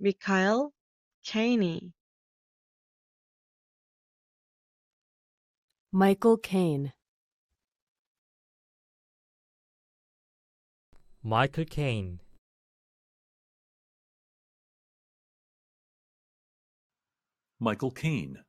Mikhail Caine. Michael Caine. Michael Caine. Michael Caine.